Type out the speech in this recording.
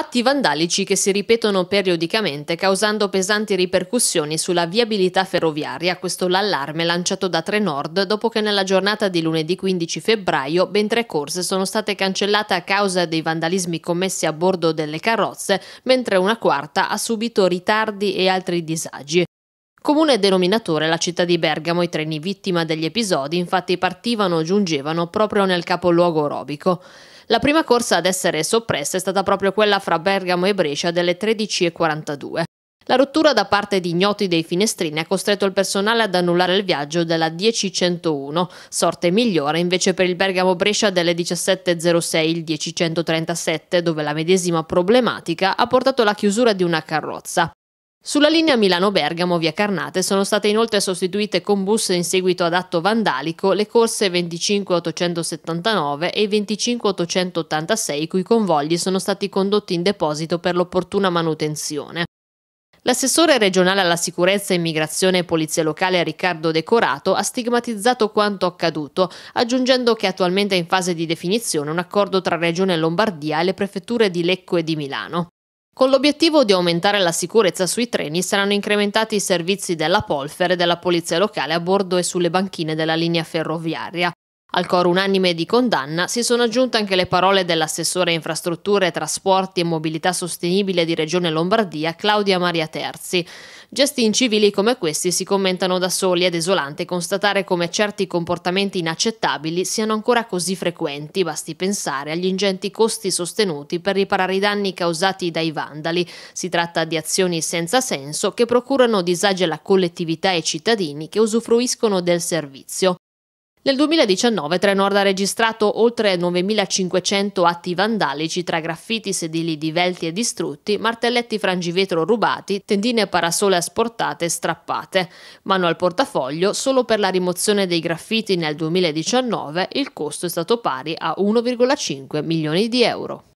atti vandalici che si ripetono periodicamente causando pesanti ripercussioni sulla viabilità ferroviaria, questo l'allarme lanciato da Trenord dopo che nella giornata di lunedì 15 febbraio ben tre corse sono state cancellate a causa dei vandalismi commessi a bordo delle carrozze, mentre una quarta ha subito ritardi e altri disagi. Comune denominatore la città di Bergamo, i treni vittima degli episodi infatti partivano o giungevano proprio nel capoluogo robico. La prima corsa ad essere soppressa è stata proprio quella fra Bergamo e Brescia delle 13.42. La rottura da parte di ignoti dei finestrini ha costretto il personale ad annullare il viaggio della 1001, sorte migliore invece per il Bergamo-Brescia delle 17.06, il 10.137, dove la medesima problematica ha portato alla chiusura di una carrozza. Sulla linea Milano-Bergamo via Carnate sono state inoltre sostituite con bus in seguito ad atto vandalico le corse 25879 e 25886 cui convogli sono stati condotti in deposito per l'opportuna manutenzione. L'assessore regionale alla sicurezza, immigrazione e polizia locale Riccardo Decorato ha stigmatizzato quanto accaduto, aggiungendo che attualmente è in fase di definizione un accordo tra Regione Lombardia e le prefetture di Lecco e di Milano. Con l'obiettivo di aumentare la sicurezza sui treni saranno incrementati i servizi della Polfer e della Polizia Locale a bordo e sulle banchine della linea ferroviaria. Al coro unanime di condanna si sono aggiunte anche le parole dell'assessore infrastrutture, trasporti e mobilità sostenibile di Regione Lombardia, Claudia Maria Terzi. Gesti incivili come questi si commentano da soli ed esolante constatare come certi comportamenti inaccettabili siano ancora così frequenti, basti pensare agli ingenti costi sostenuti per riparare i danni causati dai vandali. Si tratta di azioni senza senso che procurano disagi alla collettività e ai cittadini che usufruiscono del servizio. Nel 2019 Trenord ha registrato oltre 9.500 atti vandalici tra graffiti, sedili divelti e distrutti, martelletti frangivetro rubati, tendine e parasole asportate e strappate. Mano al portafoglio, solo per la rimozione dei graffiti nel 2019 il costo è stato pari a 1,5 milioni di euro.